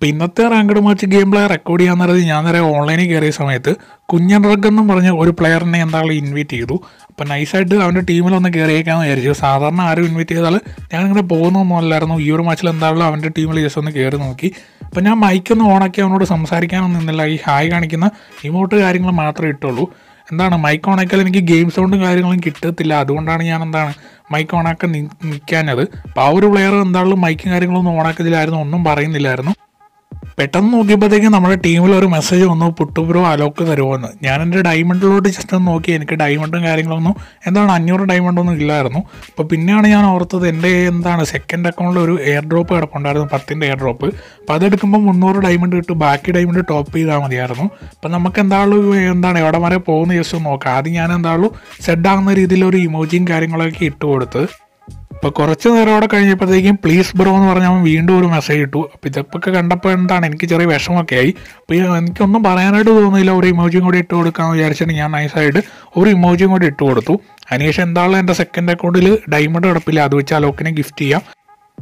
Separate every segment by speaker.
Speaker 1: അപ്പം ഇന്നത്തെ ranked match game player record ചെയ്യാൻ നേരത്ത് ഞാൻ നേരെ ഓൺലൈനിൽ കയറിയ സമയത്ത് കുഞ്ഞൻ റഗ് എന്നും പറഞ്ഞ് ഒരു പ്ലെയറിനെ എന്തായാലും ഇൻവൈറ്റ് ചെയ്തു അപ്പോൾ നൈസായിട്ട് അവൻ്റെ ടീമിൽ ഒന്ന് കയറിയേക്കാമെന്ന് വിചാരിച്ചു സാധാരണ ആരും ഇൻവൈറ്റ് ചെയ്താൽ ഞാൻ ഇങ്ങനെ പോകുന്നൊന്നും അല്ലായിരുന്നു ഈ ഒരു മാച്ചിൽ എന്തായാലും അവൻ്റെ ടീമിൽ ജസ്റ്റ് ഒന്ന് കയറി നോക്കി അപ്പോൾ ഞാൻ മൈക്കൊന്ന് ഓണാക്കി അവനോട് സംസാരിക്കാനൊന്നും നിന്നില്ല ഈ ഹായ് കാണിക്കുന്ന ഇമോട്ട് കാര്യങ്ങൾ മാത്രമേ ഇട്ടുള്ളൂ എന്താണ് മൈക്ക് ഓണാക്കിയാൽ എനിക്ക് ഗെയിം സൗണ്ടും കാര്യങ്ങളും കിട്ടത്തില്ല അതുകൊണ്ടാണ് ഞാൻ എന്താണ് മൈക്ക് ഓണാക്കാൻ നിൽക്കാനത് അപ്പോൾ ആ ഒരു പ്ലെയർ എന്താണെങ്കിലും മൈക്കും കാര്യങ്ങളൊന്നും ഓണാക്കത്തില്ലായിരുന്നു ഒന്നും പറയുന്നില്ലായിരുന്നു പെട്ടെന്ന് നോക്കിയപ്പോഴത്തേക്കും നമ്മുടെ ടീമിൽ ഒരു മെസ്സേജ് വന്നു പുട്ടുബ്രോ അലോക്ക് എന്ന് ഞാൻ എൻ്റെ ഡയമണ്ടിലോട്ട് ജസ്റ്റ് ഒന്ന് നോക്കി എനിക്ക് ഡയമണ്ടും കാര്യങ്ങളൊന്നും എന്താണ് അഞ്ഞൂറ് ഡയമണ്ടൊന്നും ഇല്ലായിരുന്നു അപ്പോൾ പിന്നെയാണ് ഞാൻ ഓർത്തത് എൻ്റെ എന്താണ് സെക്കൻഡ് അക്കൗണ്ടിൽ ഒരു എയർ ഡ്രോപ്പ് കിടപ്പുണ്ടായിരുന്നു പത്തിൻ്റെ എയർ ഡ്രോപ്പ് അപ്പോൾ അതെടുക്കുമ്പോൾ മുന്നൂറ് ഡയമണ്ട് കിട്ടും ബാക്കി ഡയമണ്ട് ടോപ്പ് ചെയ്താൽ മതിയായിരുന്നു അപ്പോൾ നമുക്ക് എന്താളും എന്താണ് എവിടെ വരെ പോകുന്ന ജസ്റ്റ് നോക്കാം ആദ്യം ഞാൻ എന്താളും ആകുന്ന രീതിയിൽ ഒരു ഇമോജിയും കാര്യങ്ങളൊക്കെ ഇട്ട് കൊടുത്ത് അപ്പോൾ കുറച്ച് നേരം അവിടെ കഴിഞ്ഞപ്പോഴത്തേക്കും പ്ലീസ് ബ്രോ എന്ന് പറഞ്ഞാൽ അവൻ വീണ്ടും ഒരു മെസ്സേജ് ഇട്ടു അപ്പോൾ ഇതൊക്കെ കണ്ടപ്പോൾ എന്താണ് എനിക്ക് ചെറിയ വിഷമമൊക്കെ ആയി അപ്പോൾ എനിക്കൊന്നും പറയാനായിട്ട് തോന്നിയില്ല ഒരു ഇമോജിയും കൂടി ഇട്ട് കൊടുക്കാമെന്ന് വിചാരിച്ചിട്ട് ഞാൻ നൈസായിട്ട് ഒരു ഇമോജിയും കൂടി ഇട്ട് കൊടുത്തു അതിനുശേഷം എന്താണല്ലോ എൻ്റെ സെക്കൻഡ് അക്കൗണ്ടിൽ ഡയമണ്ട് കിടപ്പില്ല അത് വെച്ച് ആ ലോക്കിനെ ഗിഫ്റ്റ് ചെയ്യാം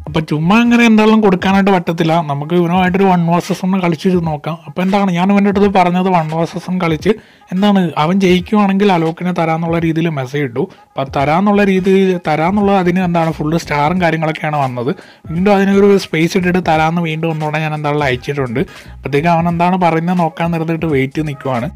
Speaker 1: അപ്പോൾ ചുമ്മാ അങ്ങനെ എന്തായാലും കൊടുക്കാനായിട്ട് പറ്റത്തില്ല നമുക്ക് ഇവനുമായിട്ടൊരു വൺ വേഴ്സസ് ഒന്ന് കളിച്ച് നോക്കാം അപ്പോൾ എന്താണ് ഞാൻ ഇവൻ്റെ അടുത്ത് പറഞ്ഞത് വൺ വേഴ്സസ് കളിച്ച് എന്താണ് അവൻ ജയിക്കുവാണെങ്കിൽ അലോക്കിനെ തരാമെന്നുള്ള രീതിയിൽ മെസ്സേജ് ഇട്ടു അപ്പോൾ തരാമെന്നുള്ള രീതിയിൽ തരാമെന്നുള്ളത് അതിന് എന്താണ് ഫുള്ള് സ്റ്റാറും കാര്യങ്ങളൊക്കെയാണ് വന്നത് വീണ്ടും അതിനൊരു സ്പേസ് ഇട്ടിട്ട് തരാമെന്ന് വീണ്ടും ഒന്നുകൂടെ ഞാൻ എന്തായാലും അയച്ചിട്ടുണ്ട് അപ്പോഴത്തേക്കും അവൻ എന്താണ് പറയുന്നത് നോക്കാൻ നിർത്തിയിട്ട് വെയിറ്റ് നിൽക്കുവാണ്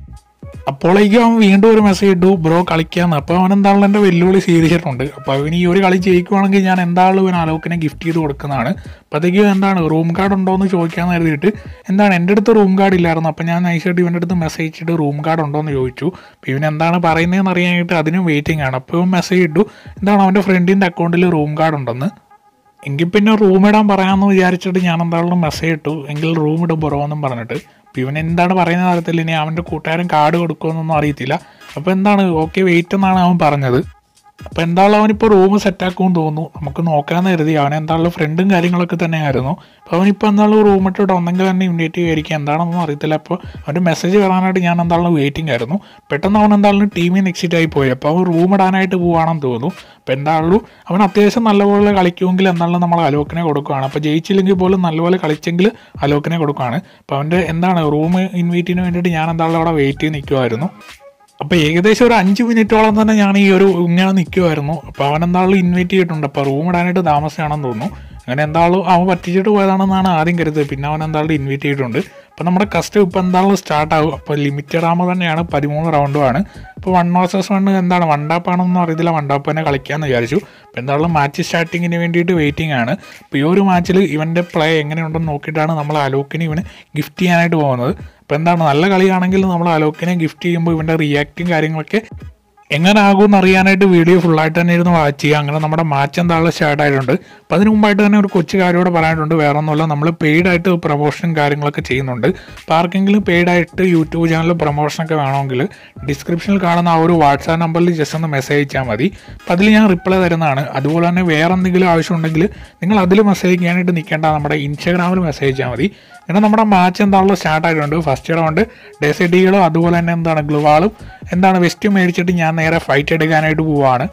Speaker 1: അപ്പോഴേക്കും വീണ്ടും ഒരു മെസ്സേജ് ഇട്ടു ബ്രോ കളിക്കാന്ന് അപ്പോൾ അവൻ എന്താണല്ലോ എൻ്റെ വെല്ലുവിളി സ്വീകരിച്ചിട്ടുണ്ട് അപ്പോൾ അവന് ഈ ഒരു കളി ജയിക്കുവാണെങ്കിൽ ഞാൻ എന്താണ് ഇവൻ അലോക്കിനെ ഗിഫ്റ്റ് ചെയ്ത് കൊടുക്കുന്നതാണ് അപ്പോഴത്തേക്കും എന്താണ് റൂം കാർഡ് ഉണ്ടോ എന്ന് ചോദിക്കാമെന്ന് കരുതിയിട്ട് എന്താണ് എൻ്റെ അടുത്ത് റൂം കാർഡ് ഇല്ലായിരുന്നു അപ്പോൾ ഞാൻ നൈസായിട്ട് ഇവൻ്റെ അടുത്ത് മെസ്സേജ് ഇട്ടിട്ട് റൂം കാർഡ് ഉണ്ടോ എന്ന് ചോദിച്ചു അപ്പോൾ ഇവൻ എന്താണ് പറയുന്നതെന്ന് അറിയാനായിട്ട് അതിനും വെയിറ്റിംഗ് ആണ് അപ്പോൾ ഇവൻ മെസ്സേജ് ഇട്ടു എന്താണ് അവൻ്റെ ഫ്രണ്ടിൻ്റെ അക്കൗണ്ടിൽ റൂം കാർഡ് ഉണ്ടെന്ന് എങ്കിൽ പിന്നെ റൂം ഇടാൻ പറയാമെന്ന് വിചാരിച്ചിട്ട് ഞാൻ എന്താണല്ലോ മെസ്സേജ് ഇട്ടു എങ്കിൽ റൂം ഇടും പുറമെന്നും പറഞ്ഞിട്ട് അപ്പോൾ ഇവൻ എന്താണ് പറയുന്നത് അറിയത്തില്ല ഇനി അവൻ്റെ കൂട്ടുകാരൻ കാർഡ് കൊടുക്കുമെന്നൊന്നും അറിയത്തില്ല അപ്പോൾ എന്താണ് ഓക്കെ വെയിറ്റ് എന്നാണ് അവൻ പറഞ്ഞത് അപ്പോൾ എന്താണല്ലോ അവനിപ്പോൾ റൂം സെറ്റാക്കുമെന്ന് തോന്നുന്നു നമുക്ക് നോക്കാമെന്ന് കരുതി അവൻ എന്താണല്ലോ ഫ്രണ്ടും കാര്യങ്ങളൊക്കെ തന്നെ ആയിരുന്നു അപ്പോൾ അവനിപ്പോൾ എന്താണല്ലോ റൂം ഇട്ട് ഉണ്ടെങ്കിൽ തന്നെ ഇമ്മീഡിയറ്റ് ആയിരിക്കും എന്താണെന്നൊന്നും അറിയത്തില്ല അപ്പോൾ അവൻ്റെ മെസ്സേജ് വരാനായിട്ട് ഞാൻ എന്താണല്ലോ വെയിറ്റിംഗ് ആയിരുന്നു പെട്ടെന്ന് അവൻ എന്താണല്ലോ ടീമിൽ നിന്ന് എക്സിറ്റ് ആയി പോയി അപ്പോൾ അവൻ റൂം ഇടാനായിട്ട് പോവാണെന്ന് തോന്നുന്നു അപ്പോൾ എന്താണല്ലോ അവൻ അത്യാവശ്യം നല്ലപോലെ കളിക്കുമെങ്കിൽ എന്താണല്ലോ നമ്മൾ അലോക്കിനെ കൊടുക്കുകയാണ് അപ്പോൾ ജയിച്ചില്ലെങ്കിൽ പോലും നല്ലപോലെ കളിച്ചെങ്കിൽ അലോക്കിനെ കൊടുക്കുകയാണ് അപ്പോൾ അവൻ്റെ എന്താണ് റൂം ഇൻവൈറ്റിന് വേണ്ടിയിട്ട് ഞാൻ എന്താണല്ലോ അവിടെ വെയിറ്റ് ചെയ്ത് നിൽക്കുമായിരുന്നു അപ്പോൾ ഏകദേശം ഒരു അഞ്ച് മിനിറ്റോളം തന്നെ ഞാൻ ഈ ഒരു ഇങ്ങനെ നിൽക്കുമായിരുന്നു അപ്പോൾ അവൻ എന്താളും ഇൻവൈറ്റ് ചെയ്തിട്ടുണ്ട് അപ്പോൾ റൂം ഇടാനായിട്ട് താമസിച്ചാണെന്ന് തോന്നുന്നു അങ്ങനെ എന്താളും അവൻ പറ്റിച്ചിട്ട് പോയതാണെന്നാണ് ആദ്യം കരുതിയത് പിന്നെ അവൻ എന്താളും ഇൻവൈറ്റ് ചെയ്തിട്ടുണ്ട് അപ്പോൾ നമ്മുടെ കസ്റ്റം ഇപ്പൊ എന്താളും സ്റ്റാർട്ട് ആകും അപ്പോൾ ലിമിറ്റഡ് ആകുമ്പോൾ തന്നെയാണ് പതിമൂന്ന് ആണ് ഇപ്പൊ വൺ വേഴ്സസ് വൺ എന്താണ് ആണെന്ന് അറിയത്തില്ല വണ്ടാപ്പ് തന്നെ കളിക്കാന്ന് വിചാരിച്ചു അപ്പൊ എന്താളും മാച്ച് സ്റ്റാർട്ടിങ്ങിന് വേണ്ടിയിട്ട് വെയിറ്റിംഗ് ആണ് അപ്പോൾ ഈ ഒരു മാച്ചിൽ ഇവന്റെ പ്ലേ എങ്ങനെയുണ്ടെന്ന് നോക്കിയിട്ടാണ് നമ്മൾ അലോക്കിന് ഇവന് ഗിഫ്റ്റ് ചെയ്യാനായിട്ട് പോകുന്നത് ഇപ്പം എന്താണ് നല്ല കളിയാണെങ്കിൽ നമ്മൾ അലോക്കിനെ ഗിഫ്റ്റ് ചെയ്യുമ്പോൾ ഇവൻ്റെ റിയാക്റ്റും കാര്യങ്ങളൊക്കെ എങ്ങനെ ആകുമെന്ന് അറിയാനായിട്ട് വീഡിയോ ഫുള്ളായിട്ട് തന്നെ ഇരുന്ന് വാച്ച് ചെയ്യുക അങ്ങനെ നമ്മുടെ മാച്ച് എന്താണുള്ള സ്റ്റാർട്ട് ആയിട്ടുണ്ട് അപ്പം അതിന് മുമ്പായിട്ട് തന്നെ ഒരു കൊച്ചു കാര്യം കൂടെ പറയാനുണ്ട് വേറെ ഒന്നുമല്ല നമ്മൾ പെയ്ഡായിട്ട് പ്രൊമോഷനും കാര്യങ്ങളൊക്കെ ചെയ്യുന്നുണ്ട് അപ്പോൾ ആർക്കെങ്കിലും പെയ്ഡായിട്ട് യൂട്യൂബ് ചാനൽ പ്രൊമോഷനൊക്കെ വേണമെങ്കിൽ ഡിസ്ക്രിപ്ഷനിൽ കാണുന്ന ആ ഒരു വാട്സാപ്പ് നമ്പറിൽ ജസ്റ്റ് ഒന്ന് മെസ്സേജ് അയച്ചാൽ മതി അപ്പോൾ അതിൽ ഞാൻ റിപ്ലൈ തരുന്നതാണ് അതുപോലെ തന്നെ വേറെ എന്തെങ്കിലും ആവശ്യമുണ്ടെങ്കിൽ നിങ്ങൾ അതിൽ മെസ്സേജ് ചെയ്യാനായിട്ട് നിൽക്കേണ്ട നമ്മുടെ ഇൻസ്റ്റാഗ്രാമിൽ മെസ്സേജ് അയച്ചാൽ മതി കാരണം നമ്മുടെ മാച്ച് എന്താണല്ലോ സ്റ്റാർട്ട് ആയിട്ടുണ്ട് ഫസ്റ്റ് റൗണ്ട് ഡെസിഡികളും അതുപോലെ തന്നെ എന്താണ് ഗ്ലുവാളും എന്താണ് വെസ്റ്റ് മേടിച്ചിട്ട് ഞാൻ നേരെ ഫൈറ്റ് എടുക്കാനായിട്ട് പോവുകയാണ്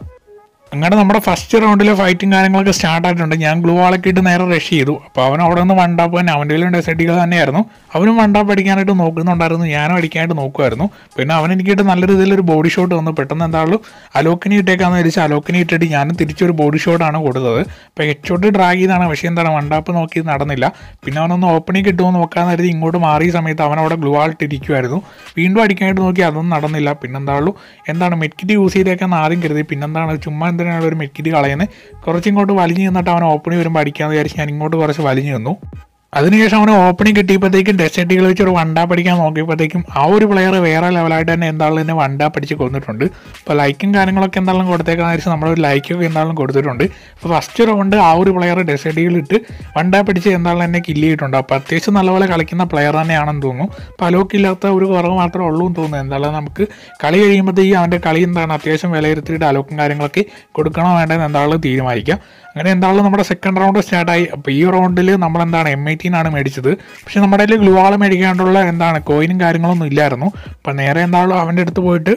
Speaker 1: അങ്ങനെ നമ്മുടെ ഫസ്റ്റ് റൗണ്ടിലെ ഫൈറ്റും കാര്യങ്ങളൊക്കെ സ്റ്റാർട്ട് ആയിട്ടുണ്ട് ഞാൻ ഗ്ലൂ വാളൊക്കെ ഇട്ട് നേരെ റഷ് ചെയ്തു അപ്പോൾ അവൻ അവിടെ നിന്ന് വണ്ടാപ്പ് തന്നെ അവൻ്റെ കയ്യിലും ഡെസൈഡികൾ തന്നെയായിരുന്നു അവനും വണ്ടാപ്പ് അടിക്കാനായിട്ട് നോക്കുന്നുണ്ടായിരുന്നു ഞാനും അടിക്കാനായിട്ട് നോക്കുമായിരുന്നു പിന്നെ അവൻ എനിക്കിട്ട് നല്ല രീതിയിലൊരു ബോഡി ഷോട്ട് വന്നു പെട്ടെന്ന് എന്താണല്ലോ അലോക്കിനി ഇട്ടേക്കാന്ന് വിചാരിച്ച് അലോക്കിനി ഇട്ടിട്ട് ഞാനും തിരിച്ചൊരു ബോഡി ഷോട്ടാണ് കൊടുത്തത് അപ്പോൾ ഷോട്ട് ഡ്രാഗ് ചെയ്താണ് പക്ഷേ എന്താണ് വണ്ടാപ്പ് നോക്കി നടന്നില്ല പിന്നെ അവനൊന്ന് ഓപ്പണിങ് കിട്ടുമോ നോക്കാന്ന് കരുതി ഇങ്ങോട്ട് മാറിയ സമയത്ത് അവൻ അവിടെ ഗ്ലൂ ആൾട്ട് ഇരിക്കുമായിരുന്നു വീണ്ടും അടിക്കാനായിട്ട് നോക്കി അതൊന്നും നടന്നില്ല പിന്നെന്താണല്ലോ എന്താണ് മെറ്റ്കിറ്റ് യൂസ് ചെയ്തേക്കാന്ന് ആദ്യം കരുതി പിന്നെന്താണ് ചുമ്മാ എന്തിനാണ് ഒരു മെറ്റീരിയൽ കളയുന്നത് കുറച്ചിങ്ങോട്ട് വലിഞ്ഞ് നിന്നിട്ട് അവൻ ഓപ്പണി വരുമ്പോൾ അടിക്കാമെന്ന് വിചാരിച്ച് ഞാൻ ഇങ്ങോട്ട് കുറച്ച് വലിഞ്ഞു നിന്നു അതിനുശേഷം അവന് ഓപ്പണിംഗ് കിട്ടിയപ്പോഴത്തേക്കും ടെസ്റ്റ് വെച്ച് ഒരു വണ്ടാ പഠിക്കാൻ നോക്കിയപ്പോഴത്തേക്കും ആ ഒരു പ്ലെയർ വേറെ ലെവലായിട്ട് തന്നെ എന്താണെന്ന് തന്നെ വണ്ടാ പഠിച്ച് കൊന്നിട്ടുണ്ട് അപ്പോൾ ലൈക്കും കാര്യങ്ങളൊക്കെ കൊടുത്തേക്കാൻ കൊടുത്തേക്കാന്ന് നമ്മളൊരു ലൈക്കൊക്കെ എന്താണെങ്കിലും കൊടുത്തിട്ടുണ്ട് അപ്പോൾ ഫസ്റ്റ് റൗണ്ട് ആ ഒരു പ്ലെയർ ടെസ്റ്റ് ഇട്ട് വണ്ടാ പഠിച്ച് എന്താണെന്ന് തന്നെ കില്ല് ചെയ്തിട്ടുണ്ട് അപ്പോൾ അത്യാവശ്യം നല്ലപോലെ കളിക്കുന്ന പ്ലെയർ തന്നെയാണെന്ന് തോന്നുന്നു പലോക്കില്ലാത്ത ഒരു കുറവ് മാത്രമേ ഉള്ളൂ എന്ന് തോന്നുന്നു എന്തായാലും നമുക്ക് കളി കഴിയുമ്പോഴത്തേക്കും അവൻ്റെ കളി എന്താണ് അത്യാവശ്യം വിലയിരുത്തിയിട്ട് അലോക്കും കാര്യങ്ങളൊക്കെ കൊടുക്കണോ വേണ്ടതെന്ന് എന്താണെങ്കിലും തീരുമാനിക്കാം അങ്ങനെ എന്താണെങ്കിലും നമ്മുടെ സെക്കൻഡ് റൗണ്ട് സ്റ്റാർട്ടായി അപ്പോൾ ഈ റൗണ്ടിൽ നമ്മളെന്താണ് എം ഐ ആണ് മേടിച്ചത് പക്ഷേ നമ്മുടെ കയ്യിൽ ഗ്ലൂ ആൾ മേടിക്കാണ്ടുള്ള എന്താണ് കോയിനും കാര്യങ്ങളൊന്നും ഇല്ലായിരുന്നു അപ്പം നേരെ എന്താണോ അവൻ്റെ അടുത്ത് പോയിട്ട്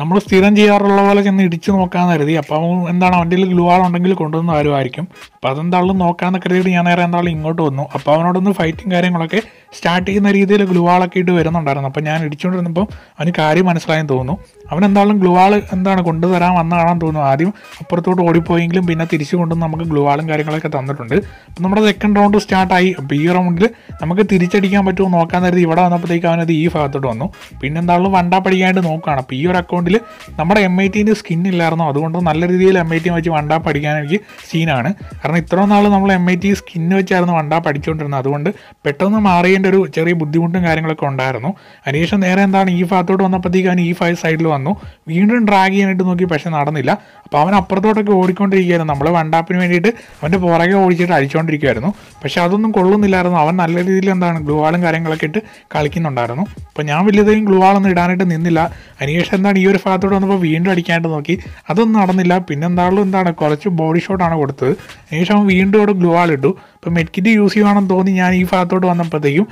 Speaker 1: നമ്മൾ സ്ഥിരം ചെയ്യാറുള്ള പോലെ ചെന്ന് ഇടിച്ച് നോക്കാമെന്ന് കരുതി അപ്പം എന്താണ് അവൻ്റെ ഗ്ലൂ ആൾ ഉണ്ടെങ്കിൽ കൊണ്ടുവന്ന ആരുമായിരിക്കും അപ്പം അതെന്താളും നോക്കാമെന്ന് കരുതിയിട്ട് ഞാൻ നേരെ എന്താളും ഇങ്ങോട്ട് വന്നു അപ്പോൾ അവനോടൊന്ന് ഫൈറ്റും കാര്യങ്ങളൊക്കെ സ്റ്റാർട്ട് ചെയ്യുന്ന രീതിയിൽ ഗ്ലുവാളൊക്കെ ഇട്ട് വരുന്നുണ്ടായിരുന്നു അപ്പം ഞാൻ ഇടിച്ചുകൊണ്ടിരുന്നപ്പോൾ അവന് കാര്യം മനസ്സിലായെന്ന് തോന്നുന്നു അവൻ എന്തായാലും ഗ്ലുവാൾ എന്താണ് കൊണ്ടുതരാൻ വന്നതാണെന്ന് തോന്നുന്നു ആദ്യം അപ്പുറത്തോട്ട് ഓടിപ്പോയെങ്കിലും പിന്നെ തിരിച്ചു കൊണ്ടുവന്ന് നമുക്ക് ഗ്ലുവാളും കാര്യങ്ങളൊക്കെ തന്നിട്ടുണ്ട് അപ്പം നമ്മുടെ സെക്കൻഡ് റൗണ്ട് സ്റ്റാർട്ടായി അപ്പോൾ ഈ റൗണ്ടിൽ നമുക്ക് തിരിച്ചടിക്കാൻ പറ്റുമോ നോക്കാൻ കരുതി ഇവിടെ വന്നപ്പോഴത്തേക്ക് അവനത് ഈ ഭാഗത്തോട്ട് വന്നു പിന്നെ എന്തായാലും പഠിക്കാനായിട്ട് നോക്കുകയാണ് അപ്പോൾ ഈ ഒരു അക്കൗണ്ടിൽ നമ്മുടെ എം ഐ ടീൻ്റെ സ്കിൻ ഇല്ലായിരുന്നു അതുകൊണ്ട് നല്ല രീതിയിൽ എം ഐ ടി വെച്ച് വണ്ടാ പഠിക്കാൻ എനിക്ക് സീനാണ് കാരണം ഇത്രയും നാൾ നമ്മൾ എം ഐ ടി സ്കിന്ന് വെച്ചായിരുന്നു വണ്ടാ പഠിച്ചുകൊണ്ടിരുന്നത് അതുകൊണ്ട് പെട്ടെന്ന് മാറിയേണ്ട അനീഷിൻ്റെ ഒരു ചെറിയ ബുദ്ധിമുട്ടും കാര്യങ്ങളൊക്കെ ഉണ്ടായിരുന്നു അനീഷ് നേരെ എന്താണ് ഈ ഭാഗത്തോട്ട് വന്നപ്പോഴത്തേക്കും അവൻ ഈ ഫൈവ് സൈഡിൽ വന്നു വീണ്ടും ഡ്രാഗ് ചെയ്യാനായിട്ട് നോക്കി പക്ഷെ നടന്നില്ല അപ്പോൾ അവൻ അപ്പുറത്തോട്ടൊക്കെ ഓടിക്കൊണ്ടിരിക്കുകയായിരുന്നു നമ്മൾ വണ്ടാപ്പിന് വേണ്ടിയിട്ട് അവൻ്റെ പുറകെ ഓടിച്ചിട്ട് അടിച്ചുകൊണ്ടിരിക്കുമായിരുന്നു പക്ഷെ അതൊന്നും കൊള്ളുന്നില്ലായിരുന്നു അവൻ നല്ല രീതിയിൽ എന്താണ് ഗ്ലൂവാളും കാര്യങ്ങളൊക്കെ ഇട്ട് കളിക്കുന്നുണ്ടായിരുന്നു അപ്പോൾ ഞാൻ വലിയതെങ്കിലും ഗ്ലൂവാളൊന്നും ഇടാനായിട്ട് നിന്നില്ല അനീഷ് എന്താണ് ഈ ഒരു ഭാഗത്തോട്ട് വന്നപ്പോൾ വീണ്ടും അടിക്കാനായിട്ട് നോക്കി അതൊന്നും നടന്നില്ല പിന്നെന്താണല്ലോ എന്താണ് കുറച്ച് ബോഡി ഷോട്ടാണ് കൊടുത്തത് അതിനുശേഷം അവൻ വീണ്ടും അവിടെ ഗ്ലൂവാൾ ഇട്ടു അപ്പോൾ മെഡ്കിറ്റ് യൂസ് ചെയ്യുവാണെന്ന് തോന്നി ഞാൻ ഈ ഭാഗത്തോട്ട് വന്നപ്പോഴത്തേക്കും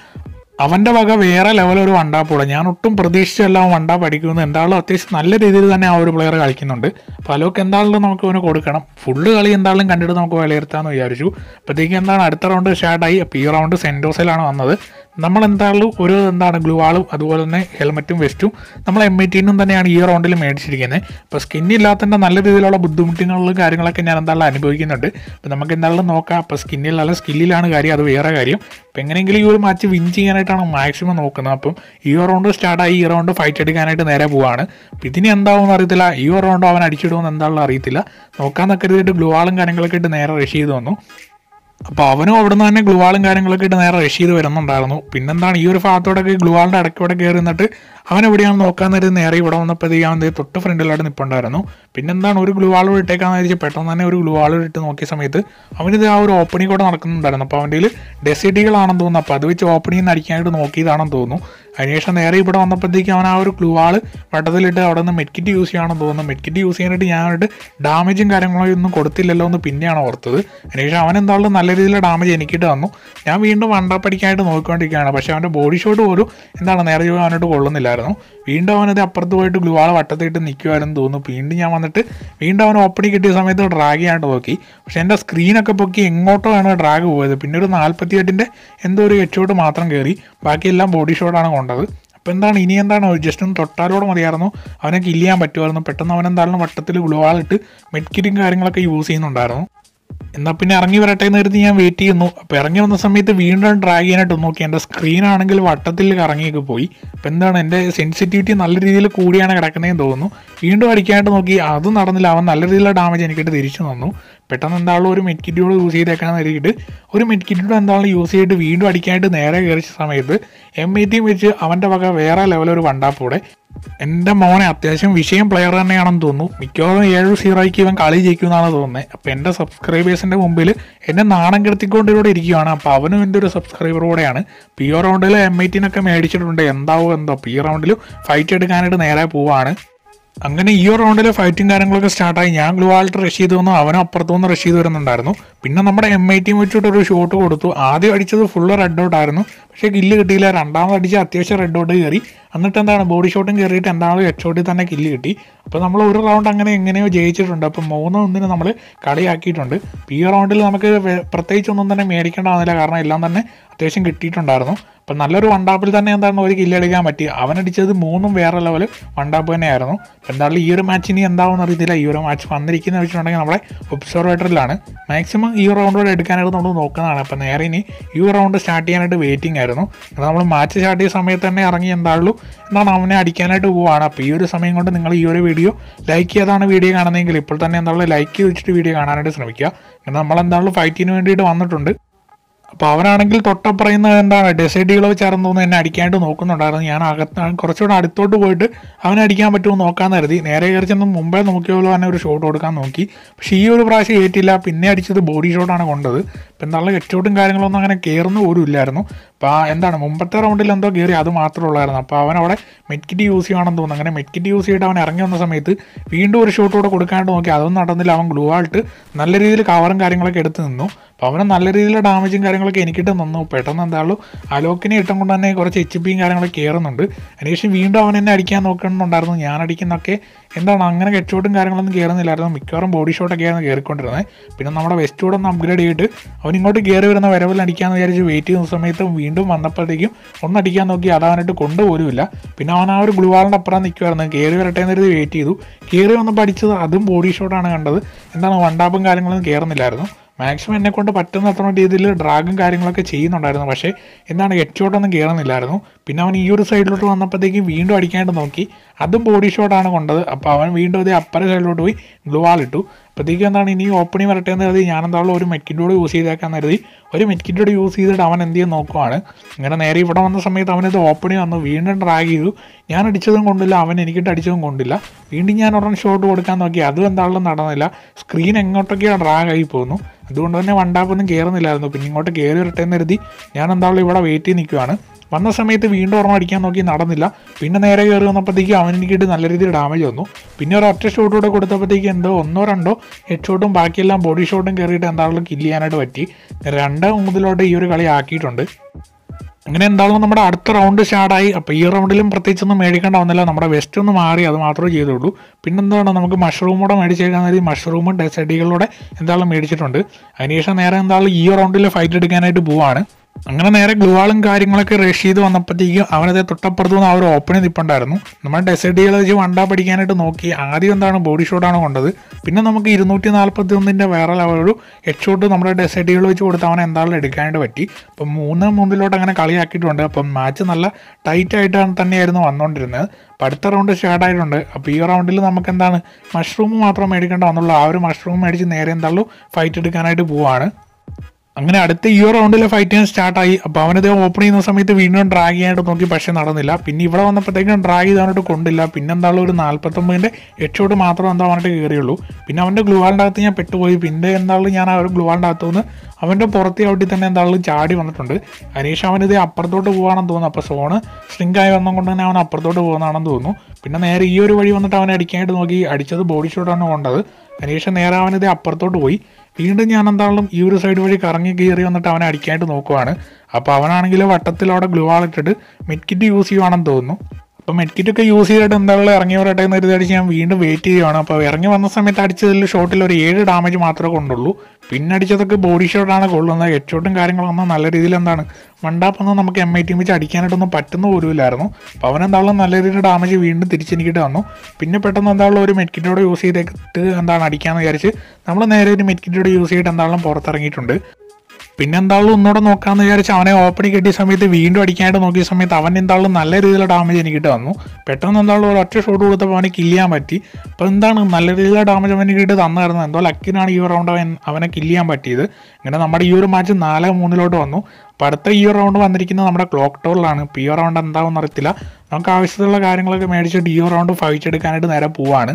Speaker 1: അവൻ്റെ വക വേറെ ലെവൽ ഒരു വണ്ടാപ്പൂടെ ഞാൻ ഒട്ടും പ്രതീക്ഷിച്ചല്ല അവൻ വണ്ടാ പഠിക്കുമെന്ന് എന്താളും അത്യാവശ്യം നല്ല രീതിയിൽ തന്നെ ആ ഒരു പ്ലെയർ കളിക്കുന്നുണ്ട് പലോക്ക് എന്താളും നമുക്ക് അവന് കൊടുക്കണം ഫുള്ള് കളി എന്താളും കണ്ടിട്ട് നമുക്ക് വിലയിരുത്താമെന്ന് വിചാരിച്ചു അപ്പോഴത്തേക്ക് എന്താണ് അടുത്ത റൗണ്ട് സ്റ്റാർട്ടായി അപ്പോൾ ഈ റൗണ്ട് സെൻറ്റോസിലാണ് വന്നത് നമ്മൾ എന്താണല്ലോ ഒരു എന്താണ് ഗ്ലൂ അതുപോലെ തന്നെ ഹെൽമറ്റും വെസ്റ്റും നമ്മൾ എം ഐ ടീനും തന്നെയാണ് ഈ റൗണ്ടിൽ മേടിച്ചിരിക്കുന്നത് അപ്പോൾ സ്കിൻ ഇല്ലാത്തതിൻ്റെ നല്ല രീതിയിലുള്ള ബുദ്ധിമുട്ടുകളും കാര്യങ്ങളൊക്കെ ഞാൻ എന്താണല്ലോ അനുഭവിക്കുന്നുണ്ട് അപ്പോൾ നമുക്ക് എന്താണല്ലോ നോക്കാം അപ്പോൾ സ്കിന്നിൽ നല്ല സ്കില്ലിലാണ് കാര്യം അത് വേറെ കാര്യം അപ്പോൾ എങ്ങനെയെങ്കിലും ഈ ഒരു മാച്ച് വിൻ ചെയ്യാനായിട്ടാണ് മാക്സിമം നോക്കുന്നത് അപ്പം ഈ റൗണ്ട് സ്റ്റാർട്ടായി ഈ റൗണ്ട് ഫൈറ്റ് എടുക്കാനായിട്ട് നേരെ പോവാണ് അപ്പോൾ ഇതിന് എന്താവും അറിയത്തില്ല ഈ റൗണ്ടോ അവൻ അടിച്ചിടുമെന്ന് എന്താണല്ലോ അറിയത്തില്ല നോക്കാൻ കരുതിയിട്ട് ഗ്ലൂ കാര്യങ്ങളൊക്കെ ആയിട്ട് നേരെ റഷ് ചെയ്ത് വന്നു അപ്പോൾ അവനും അവിടെ നിന്ന് തന്നെ ഗ്ലുവാളും കാര്യങ്ങളൊക്കെ ഇട്ട് നേരെ റഷീദ് വരുന്നുണ്ടായിരുന്നു പിന്നെന്താണ് ഈ ഒരു ഭാഗത്തോടൊക്കെ ഗ്ലുവാളിൻ്റെ ഇടയ്ക്കൂടെ കയറി നിന്നിട്ട് അവൻ എവിടെയാണ് നോക്കാൻ നേരം നേരെ ഇവിടെ വന്നപ്പോഴത്തേക്ക് അവൻ തൊട്ട് ഫ്രണ്ടിലായിട്ട് നിൽപ്പുണ്ടായിരുന്നു പിന്നെന്താണ് ഒരു ഗ്ലുവാളും ഇട്ടേക്കാന്ന് വിചാരിച്ച് പെട്ടെന്ന് തന്നെ ഒരു ഗ്ലുവാളും ഇട്ട് നോക്കിയ സമയത്ത് അവനിത് ആ ഒരു ഓപ്പണിങ് കൂടെ നടക്കുന്നുണ്ടായിരുന്നു അപ്പോൾ അവൻ്റെ ഡെസിഡികളാണെന്ന് തോന്നുന്നു അപ്പോൾ അത് വെച്ച് ഓപ്പണിങ് നിന്ന് അടിക്കാനായിട്ട് നോക്കിയതാണെന്ന് തോന്നുന്നു അതിനുശേഷം നേരെ ഇവിടെ വന്നപ്പോഴത്തേക്കും അവൻ ആ ഒരു ക്ലൂ ആൾ വട്ടത്തിലിട്ട് അവിടെ നിന്ന് മെഡ്കിറ്റ് യൂസ് ചെയ്യാണെന്ന് തോന്നുന്നു മെഡ്കിറ്റ് യൂസ് ചെയ്യാനായിട്ട് അവരുടെ ഡാമേജും കാര്യങ്ങളോ ഒന്നും കൊടുത്തില്ലല്ലോ എന്ന് പിന്നെയാണ് ഓർത്തത് അതിനുശേഷം അവൻ എന്തായാലും നല്ല രീതിയിൽ ഡാമേജ് എനിക്കിട്ട് വന്നു ഞാൻ വീണ്ടും വണ്ടപ്പടിക്കായിട്ട് നോക്കിക്കൊണ്ടിരിക്കുകയാണ് പക്ഷേ അവൻ്റെ ബോഡി ഷോട്ട് പോലും എന്താണ് നേരെ അവനോട്ട് കൊള്ളുന്നില്ലായിരുന്നു വീണ്ടും അവനത് അപ്പുറത്ത് പോയിട്ട് ഗ്ലൂ ആൾ വട്ടത്തിട്ട് നിൽക്കുമായിരുന്നു തോന്നുന്നു വീണ്ടും ഞാൻ വന്നിട്ട് വീണ്ടും അവൻ ഓപ്പണി കിട്ടിയ സമയത്ത് ഡ്രാഗ് ചെയ്യാണ്ട് നോക്കി പക്ഷെ എൻ്റെ സ്ക്രീനൊക്കെ പൊക്കി എങ്ങോട്ടോ ആണ് ഡ്രാഗ് പോയത് പിന്നെ ഒരു നാൽപ്പത്തിയെട്ടിൻ്റെ എന്തോ ഒരു ഹെഡ് ഷോട്ട് മാത്രം കയറി ബാക്കിയെല്ലാം ബോഡി ഷോട്ടാണ് സംഭവമുണ്ടത് അപ്പോൾ എന്താണ് ഇനി എന്താണ് ജസ്റ്റ് ഒന്ന് തൊട്ടാലോട് മതിയായിരുന്നു അവനെ കില്ല് ചെയ്യാൻ പറ്റുമായിരുന്നു പെട്ടെന്ന് അവൻ എന്തായാലും വട്ടത്തിൽ ഗ്ലോ ആയിട്ട് മെഡ്കിറ്റും കാര്യങ്ങളൊക്കെ യൂസ് ചെയ്യുന്നുണ്ടായിരുന്നു എന്നാൽ പിന്നെ ഇറങ്ങി വരട്ടെ എന്ന് കരുതി ഞാൻ വെയിറ്റ് ചെയ്യുന്നു അപ്പോൾ ഇറങ്ങി വന്ന സമയത്ത് വീണ്ടും ഡ്രാഗ് ചെയ്യാനായിട്ട് നോക്കി എൻ്റെ ആണെങ്കിൽ വട്ടത്തിൽ ഇറങ്ങിയൊക്കെ പോയി അപ്പോൾ എന്താണ് എൻ്റെ സെൻസിറ്റിവിറ്റി നല്ല രീതിയിൽ കൂടിയാണ് കിടക്കുന്നതെന്ന് തോന്നുന്നു വീണ്ടും അടിക്കാനായിട്ട് നോക്കി അതും നടന്നില്ല അവൻ നല്ല രീതിയിലുള്ള ഡാമേജ് എനിക്കിട്ട് തിരിച്ചു തന്നു പെട്ടെന്ന് എന്താണോ ഒരു മെഡ്കിറ്റിയോട് യൂസ് ചെയ്തേക്കാന്ന് കരുതിയിട്ട് ഒരു മെഡ്കിറ്റിയോട് എന്താണല്ലോ യൂസ് ചെയ്തിട്ട് വീണ്ടും അടിക്കാനായിട്ട് നേരെ കയറിച്ച സമയത്ത് എം എ ടിയും വെച്ച് അവൻ്റെ വക വേറെ ലെവലൊരു വണ്ടാപ്പൂടെ എൻ്റെ മോനെ അത്യാവശ്യം വിഷയം പ്ലെയർ തന്നെയാണെന്ന് തോന്നുന്നു മിക്കവാറും ഏഴ് സീറോയ്ക്ക് ഇവൻ കളി ജയിക്കുമെന്നാണ് തോന്നുന്നത് അപ്പം എൻ്റെ സബ്സ്ക്രൈബേഴ്സിൻ്റെ മുമ്പിൽ എന്നെ നാണം കെടുത്തിക്കൊണ്ട് ഇവിടെ ഇരിക്കുകയാണ് അപ്പം അവനും എൻ്റെ ഒരു സബ്സ്ക്രൈബർ കൂടെയാണ് പി ഒ റൗണ്ടിൽ എം ഐ ടീനൊക്കെ മേടിച്ചിട്ടുണ്ട് എന്താവും എന്തോ പി റൗണ്ടിൽ ഫൈറ്റ് എടുക്കാനായിട്ട് നേരെ പോവാണ് അങ്ങനെ ഈ ഒരു റൗണ്ടിലെ ഫൈറ്റിംഗ് കാര്യങ്ങളൊക്കെ സ്റ്റാർട്ടായി ഞാൻ ഗ്ലൂ ആൾട്ട് റഷ് ചെയ്ത് വന്നു അവനും അപ്പുറത്തു നിന്ന് റഷ് ചെയ്ത് വരുന്നുണ്ടായിരുന്നു പിന്നെ നമ്മുടെ എം ഐ ടി വെച്ചിട്ട് ഒരു ഷോട്ട് കൊടുത്തു ആദ്യം അടിച്ചത് ഫുള്ള് റെഡ് ഔട്ട് ആയിരുന്നു പക്ഷേ കില്ല് കിട്ടിയില്ല രണ്ടാമത് അടിച്ച് അത്യാവശ്യം റെഡ് ഔട്ട് കയറി എന്നിട്ട് എന്താണ് ബോഡി ഷോട്ടും കയറിയിട്ട് എന്താണോ ഹെഡ് ഷോട്ടിൽ തന്നെ കില്ല് കിട്ടി അപ്പോൾ നമ്മൾ ഒരു റൗണ്ട് അങ്ങനെ എങ്ങനെയോ ജയിച്ചിട്ടുണ്ട് അപ്പോൾ മൂന്ന് ഒന്നിന് നമ്മൾ കളിയാക്കിയിട്ടുണ്ട് ഈ റൗണ്ടിൽ നമുക്ക് പ്രത്യേകിച്ച് ഒന്നും തന്നെ മേടിക്കേണ്ടതാണെന്നില്ല കാരണം എല്ലാം തന്നെ അത്യാവശ്യം കിട്ടിയിട്ടുണ്ടായിരുന്നു അപ്പം നല്ലൊരു വണ്ടാപ്പിൽ തന്നെ എന്താണ് ഒരു കില്ലടിക്കാൻ പറ്റി അവനടിച്ചത് മൂന്നും വേറെ ലെവൽ വണ്ടാപ്പ് തന്നെയായിരുന്നു അപ്പം എന്തായാലും ഈ ഒരു മാച്ചിന് ഇനി എന്താവും അറിയത്തില്ല ഈ ഒരു മാച്ച് വന്നിരിക്കുന്ന വെച്ചിട്ടുണ്ടെങ്കിൽ നമ്മുടെ ഒബ്സർവേറ്ററിലാണ് മാക്സിമം ഈ റൗണ്ടോടെ എടുക്കാനായിട്ട് നമ്മൾ നോക്കുന്നതാണ് അപ്പം നേരെ ഇനി ഈ റൗണ്ട് സ്റ്റാർട്ട് ചെയ്യാനായിട്ട് വെയിറ്റിംഗ് ആയിരുന്നു എന്നാൽ നമ്മൾ മാച്ച് സ്റ്റാർട്ട് ചെയ്യുന്ന സമയത്ത് തന്നെ ഇറങ്ങി എന്താണല്ലോ എന്നാണ് അവനെ അടിക്കാനായിട്ട് പോവുകയാണ് അപ്പോൾ ഈ ഒരു സമയം കൊണ്ട് നിങ്ങൾ ഈ ഒരു വീഡിയോ വീഡിയോ ലൈക്ക് ചെയ്താണ് വീഡിയോ കാണുന്നതെങ്കിൽ ഇപ്പോൾ തന്നെ എന്താണല്ലോ ലൈക്ക് വെച്ചിട്ട് വീഡിയോ കാണാനായിട്ട് ശ്രമിക്കുക നമ്മൾ എന്താണല്ലോ ഫൈറ്റിന് വേണ്ടിയിട്ട് വന്നിട്ടുണ്ട് അപ്പോൾ അവനാണെങ്കിൽ തൊട്ടപ്പുറയുന്ന എന്താണ് ഡെസൈഡ് ഇളവ് ചേർന്നൊന്ന് എന്നെ അടിക്കാനായിട്ട് നോക്കുന്നുണ്ടായിരുന്നു ഞാൻ അകത്ത് കുറച്ചുകൂടെ അടുത്തോട്ട് പോയിട്ട് അവനെ അടിക്കാൻ പറ്റുമോ നോക്കാൻ കരുതി നേരെ കയറിച്ചെന്ന് മുമ്പേ നോക്കിയോളൂ തന്നെ ഒരു ഷോട്ട് കൊടുക്കാൻ നോക്കി പക്ഷേ ഈ ഒരു പ്രാവശ്യം ഏറ്റില്ല പിന്നെ അടിച്ചത് ബോഡി ഷോട്ടാണ് കൊണ്ടത് ഇപ്പം എന്നുള്ള കെച്ചോട്ടും കാര്യങ്ങളൊന്നും അങ്ങനെ കയറുന്ന പോലും ഇല്ലായിരുന്നു അപ്പോൾ എന്താണ് മുമ്പത്തെ റൗണ്ടിൽ എന്തോ കയറി അത് മാത്രമേ ഉള്ളായിരുന്നു അപ്പോൾ അവൻ അവിടെ മെറ്റ്കിറ്റ് യൂസ് ചെയ്യുകയാണെന്ന് തോന്നുന്നു അങ്ങനെ മെറ്റ്കിറ്റ് യൂസ് ചെയ്തിട്ട് അവൻ ഇറങ്ങി വന്ന സമയത്ത് വീണ്ടും ഒരു ഷോട്ടോടെ കൊടുക്കാനായിട്ട് നോക്കി അതൊന്നും നടന്നില്ല അവൻ ഗ്ലൂ ആയിട്ട് നല്ല രീതിയിൽ കവറും കാര്യങ്ങളൊക്കെ എടുത്ത് നിന്നു അപ്പോൾ അവനെ നല്ല രീതിയിലുള്ള ഡാമേജും കാര്യങ്ങളൊക്കെ എനിക്കിട്ട് തന്നു പെട്ടെന്ന് എന്താണല്ലോ അലോക്കിനെ ഇട്ടം കൊണ്ട് തന്നെ കുറച്ച് എച്ച് പിയും കാര്യങ്ങളൊക്കെ കയറുന്നുണ്ട് അതിനുശേഷം വീണ്ടും അവൻ എന്നെ അടിക്കാൻ നോക്കണമെന്നുണ്ടായിരുന്നു ഞാൻ അടിക്കുന്നൊക്കെ എന്താണ് അങ്ങനെ ഹെഡ്ഷോട്ടും കാര്യങ്ങളൊന്നും കയറുന്നില്ലായിരുന്നു മിക്കവാറും ബോഡി ഷോട്ടൊക്കെ ആയിരുന്നു കയറിക്കൊണ്ടിരുന്നത് പിന്നെ നമ്മുടെ വെസ്റ്റോട് ഒന്ന് അപ്ഗ്രേഡ് ചെയ്തിട്ട് അവൻ ഇങ്ങോട്ട് കയറി വരുന്ന വരവിൽ അടിക്കാമെന്ന് വിചാരിച്ച് വെയിറ്റ് ചെയ്യുന്ന സമയത്ത് വീണ്ടും വന്നപ്പോഴത്തേക്കും അടിക്കാൻ നോക്കി അതവനായിട്ട് കൊണ്ടുപോലുമില്ല പിന്നെ അവൻ ആ ഒരു ഗ്ലുവാളിൻ്റെ അപ്പുറം നിൽക്കുമായിരുന്നു കയറി വരട്ടെ എന്നൊരു വെയിറ്റ് ചെയ്തു കയറി വന്നപ്പോൾ അടിച്ചത് അതും ബോഡി ഷോട്ടാണ് കണ്ടത് എന്താണ് വണ്ടാപ്പും കാര്യങ്ങളൊന്നും കയറുന്നില്ലായിരുന്നു മാക്സിമം എന്നെ കൊണ്ട് പറ്റുന്ന അത്ര രീതിയിൽ ഡ്രാഗും കാര്യങ്ങളൊക്കെ ചെയ്യുന്നുണ്ടായിരുന്നു പക്ഷേ എന്താണ് എച്ചോട്ടൊന്നും കയറുന്നില്ലായിരുന്നു പിന്നെ അവൻ ഈ ഒരു സൈഡിലോട്ട് വന്നപ്പോഴത്തേക്കും വീണ്ടും അടിക്കാണ്ട് നോക്കി അതും ബോഡി ഷോട്ടാണ് കൊണ്ടത് അപ്പോൾ അവൻ വീണ്ടും അതേ അപ്പറ സൈഡിലോട്ട് പോയി ഗ്ലുവാളിട്ടു അപ്പോഴത്തേക്കും എന്താണ് ഇനി ഓപ്പണിങ് വരട്ടെ എന്ന് കരുതി ഞാൻ എന്താണല്ലോ ഒരു മെറ്റിൻ്റെ യൂസ് ചെയ്തേക്കാൻ കരുതി ഒരു മെറ്റിൻ്റെ യൂസ് ചെയ്തിട്ട് അവൻ എന്ത് ചെയ്യാൻ നോക്കുവാണ് ഇങ്ങനെ നേരെ ഇവിടെ വന്ന സമയത്ത് അവനത് ഓപ്പണിങ് വന്നു വീണ്ടും ഡ്രാഗ് ചെയ്തു ഞാൻ അടിച്ചതും കൊണ്ടില്ല അവൻ എനിക്കിട്ട് അടിച്ചതും കൊണ്ടില്ല വീണ്ടും ഞാൻ ഉടൻ ഷോട്ട് കൊടുക്കാൻ നോക്കി അതും എന്താണല്ലോ നടന്നില്ല സ്ക്രീൻ എങ്ങോട്ടൊക്കെയോ ഡ്രാഗ് ആയി പോകുന്നു അതുകൊണ്ട് തന്നെ വണ്ടാപ്പൊന്നും കയറുന്നില്ലായിരുന്നു പിന്നെ ഇങ്ങോട്ട് കയറി വരട്ടെ എന്ന് കരുതി ഞാൻ എന്താണല്ലോ ഇവിടെ വെയിറ്റ് ചെയ്ത് നിൽക്കുവാണ് വന്ന സമയത്ത് വീണ്ടും ഓർമ്മ അടിക്കാൻ നോക്കി നടന്നില്ല പിന്നെ നേരെ കയറി വന്നപ്പോഴത്തേക്കും അവൻ എനിക്കിട്ട് നല്ല രീതിയിൽ ഡാമേജ് വന്നു പിന്നെ ഒരു ഒറ്റ ഷോട്ട് കൂടെ കൊടുത്തപ്പോഴത്തേക്ക് എന്തോ ഒന്നോ രണ്ടോ ഹെഡ് ഷോട്ടും ബാക്കിയെല്ലാം ബോഡി ഷോട്ടും കയറിയിട്ട് എന്താണല്ലോ കില്ല് ചെയ്യാനായിട്ട് പറ്റി രണ്ട് മുതലോട്ട് ഈ ഒരു കളി ആക്കിയിട്ടുണ്ട് അങ്ങനെ എന്താണെങ്കിലും നമ്മുടെ അടുത്ത റൗണ്ട് സ്റ്റാർട്ടായി അപ്പോൾ ഈ റൗണ്ടിലും പ്രത്യേകിച്ചൊന്നും മേടിക്കേണ്ട വന്നില്ല നമ്മുടെ വെസ്റ്റ് ഒന്ന് മാറി അത് മാത്രമേ ചെയ്തുള്ളൂ പിന്നെ എന്താണ് നമുക്ക് മഷ്റൂം കൂടെ മേടിച്ചേക്കാൻ രീതി മഷ്റൂമും ഡെസൈഡികളുടെ എന്താണെങ്കിലും മേടിച്ചിട്ടുണ്ട് അതിനുശേഷം നേരെ എന്താണെങ്കിലും ഈ റൗണ്ടിൽ ഫൈറ്റ് എടുക്കാനായിട്ട് പോവാണ് അങ്ങനെ നേരെ ഗ്ലുവാളും കാര്യങ്ങളൊക്കെ റഷീദ് വന്നപ്പോഴത്തേക്കും അവനത് തൊട്ടപ്പുറത്തു നിന്ന് അവർ ഓപ്പൺ ചെയ്തിട്ടുണ്ടായിരുന്നു നമ്മൾ ഡെസേർട്ട് വെച്ച് വണ്ടാ പഠിക്കാനായിട്ട് നോക്കി ആദ്യം എന്താണ് ബോഡി ഷോട്ടാണ് കൊണ്ടത് പിന്നെ നമുക്ക് ഇരുന്നൂറ്റി നാൽപ്പത്തി ഒന്നിൻ്റെ വേറെ ലെവലൊരു ഹെഡ് ഷോട്ട് നമ്മുടെ ഡെസേർട്ട് വെച്ച് കൊടുത്ത് അവനെ എന്തായാലും എടുക്കാനായിട്ട് പറ്റി അപ്പം മൂന്ന് മൂന്നിലോട്ട് അങ്ങനെ കളിയാക്കിയിട്ടുണ്ട് അപ്പം മാച്ച് നല്ല ടൈറ്റ് ആയിട്ടാണ് തന്നെയായിരുന്നു വന്നുകൊണ്ടിരുന്നത് അപ്പം അടുത്ത റൗണ്ട് സ്റ്റാർട്ട് ആയിട്ടുണ്ട് അപ്പോൾ ഈ റൗണ്ടിൽ നമുക്ക് എന്താണ് മഷ്റൂം മാത്രം മേടിക്കേണ്ട വന്നുള്ളൂ ആ ഒരു മഷ്റൂം മേടിച്ച് നേരെ എന്താണല്ലോ ഫൈറ്റ് എടുക്കാനായിട്ട് പോവാണ് അങ്ങനെ അടുത്ത ഈ റൗണ്ടിലെ ഫൈറ്റ് ചെയ്യാൻ സ്റ്റാർട്ടായി അപ്പോൾ അവനത് ഓപ്പൺ ചെയ്യുന്ന സമയത്ത് വീണ്ടും ഡ്രാഗ് ചെയ്യാനായിട്ട് നോക്കി പക്ഷേ നടന്നില്ല പിന്നെ ഇവിടെ വന്നപ്പോഴത്തേക്കും ഡ്രാഗ് ചെയ്താനായിട്ട് കൊണ്ടില്ല പിന്നെ എന്താണോ ഒരു നാൽപ്പത്തൊമ്പതിൻ്റെ എട്ടോട്ട് മാത്രം എന്താ അവനായിട്ട് കയറിയുള്ളൂ പിന്നെ അവൻ്റെ ഗ്ലൂവാളിൻ്റെ അകത്ത് ഞാൻ പെട്ടുപോയി പിന്നെ എന്താണോ ഞാൻ ആ ഒരു അകത്ത് നിന്ന് അവൻ്റെ പുറത്തെ അവിടെ തന്നെ എന്താണ് ചാടി വന്നിട്ടുണ്ട് അതിനുശേഷം അവനിത് അപ്പുറത്തോട്ട് പോകാണെന്ന് തോന്നുന്നു അപ്പോൾ സോണ് ആയി വന്നത് കൊണ്ട് തന്നെ അവൻ അപ്പുറത്തോട്ട് പോകുന്നതാണെന്ന് തോന്നുന്നു പിന്നെ നേരെ ഈ ഒരു വഴി വന്നിട്ട് അവനെ അടിക്കാനായിട്ട് നോക്കി അടിച്ചത് ബോഡി ഷോട്ടാണ് കൊണ്ടത് അതിനുശേഷം നേരെ അവനത് അപ്പുറത്തോട്ട് പോയി വീണ്ടും ഞാൻ എന്താണെങ്കിലും ഈ ഒരു സൈഡ് വഴി കറങ്ങി കയറി വന്നിട്ട് അവനെ അടിക്കാനായിട്ട് നോക്കുവാണ് അപ്പോൾ അവനാണെങ്കിൽ വട്ടത്തിൽ അവിടെ ഗ്ലൂ ആളിട്ടിട്ട് മിഡ് കിറ്റ് യൂസ് ചെയ്യുവാണെന്ന് തോന്നുന്നു മെഡ്കിറ്റ് മെഡ്കിറ്റൊക്കെ യൂസ് ചെയ്തിട്ട് എന്തായാലും ഇറങ്ങി വരട്ടെ എന്ന് കരുതി ഞാൻ വീണ്ടും വെയിറ്റ് ചെയ്യുകയാണ് അപ്പോൾ ഇറങ്ങി വന്ന സമയത്ത് അടിച്ചതിൽ ഷോട്ടിൽ ഒരു ഏഴ് ഡാമേജ് മാത്രമേ കൊണ്ടുള്ളൂ പിന്നെ അടിച്ചതൊക്കെ ബോഡി ഷോട്ടാണ് കൊള്ളുന്നത് ഹെഡ്ഷോട്ടും കാര്യങ്ങളൊന്നും നല്ല രീതിയിൽ എന്താണ് മണ്ടാപ്പൊന്നും നമുക്ക് എം ഐ ടി വെച്ച് അടിക്കാനായിട്ടൊന്നും പറ്റുന്ന പോലുമില്ലായിരുന്നു അപ്പോൾ അവൻ എന്തായാലും നല്ല രീതിയിൽ ഡാമേജ് വീണ്ടും തിരിച്ചെനിക്കിട്ട് വന്നു പിന്നെ പെട്ടെന്ന് എന്തായാലും ഒരു മെഡ്കിറ്റോടെ യൂസ് ചെയ്തിട്ട് എന്താണ് അടിക്കാമെന്ന് വിചാരിച്ച് നമ്മൾ നേരെ ഒരു മെഡ്കിറ്റോടെ യൂസ് ചെയ്തിട്ട് എന്തായാലും പുറത്തിറങ്ങിയിട്ടുണ്ട് പിന്നെ എന്താളും ഒന്നുകൂടെ നോക്കാമെന്ന് വിചാരിച്ച് അവനെ ഓപ്പണി കിട്ടിയ സമയത്ത് വീണ്ടും അടിക്കാനായിട്ട് നോക്കിയ സമയത്ത് അവൻ എന്താളും നല്ല രീതിയിലുള്ള ഡാമേജ് കിട്ടി വന്നു പെട്ടെന്ന് എന്താളും ഒരു ഒറ്റ ഷോട്ട് കൊടുത്തപ്പോൾ അവനെ കില്ല് ചെയ്യാൻ പറ്റി അപ്പോൾ എന്താണ് നല്ല രീതിയിലുള്ള ഡാമേജ് അവന് കിട്ടി തന്നായിരുന്നു എന്തോ ലക്കിനാണ് ഈ റൗണ്ട് അവൻ അവനെ കില്ല് ചെയ്യാൻ പറ്റിയത് ഇങ്ങനെ നമ്മുടെ ഈ ഒരു മാച്ച് നാല് മൂന്നിലോട്ട് വന്നു അപ്പോൾ അടുത്ത ഈ റൗണ്ട് വന്നിരിക്കുന്നത് നമ്മുടെ ക്ലോക്ക് ടോറിലാണ് ഇപ്പോൾ ഈ റൗണ്ട് എന്താണെന്ന് അറിയത്തില്ല നമുക്ക് ആവശ്യത്തിലുള്ള കാര്യങ്ങളൊക്കെ മേടിച്ചിട്ട് ഈ റൗണ്ട് ഫൈറ്റ് എടുക്കാനായിട്ട് നേരെ പോവാണ്